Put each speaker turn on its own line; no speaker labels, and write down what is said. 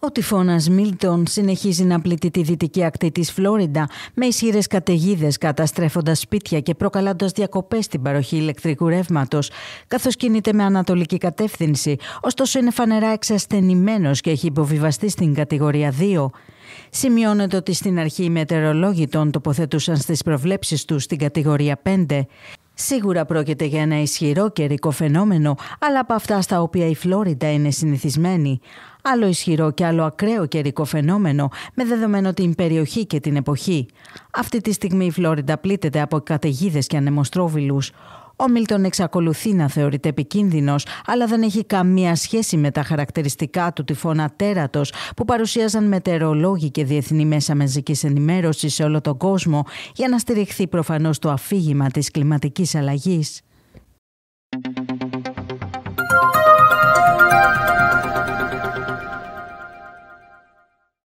Ο τυφώνας Μίλτον συνεχίζει να πληττεί τη δυτική ακτή της Φλόριντα με ισχυρε καταιγίδες καταστρέφοντας σπίτια και προκαλώντας διακοπές στην παροχή ηλεκτρικού ρεύματος, καθώς κινείται με ανατολική κατεύθυνση, ωστόσο είναι φανερά εξασθενημένος και έχει υποβιβαστεί στην κατηγορία 2. Σημειώνεται ότι στην αρχή οι μετεωρολόγοι τον τοποθετούσαν στις προβλέψεις του στην κατηγορία 5. Σίγουρα πρόκειται για ένα ισχυρό καιρικό φαινόμενο, αλλά από αυτά στα οποία η Φλόριντα είναι συνηθισμένη. Άλλο ισχυρό και άλλο ακραίο καιρικό φαινόμενο, με δεδομένο την περιοχή και την εποχή. Αυτή τη στιγμή η Φλόριντα πλήττεται από καταιγίδες και ανεμοστρόβιλους. Ο Μίλτον εξακολουθεί να θεωρείται επικίνδυνος, αλλά δεν έχει καμία σχέση με τα χαρακτηριστικά του τυφώνα τέρατος που παρουσίαζαν μετεωρολόγοι και διεθνή μέσα μαζικής ενημέρωσης σε όλο τον κόσμο για να στηριχθεί προφανώς το αφήγημα της κλιματικής αλλαγής.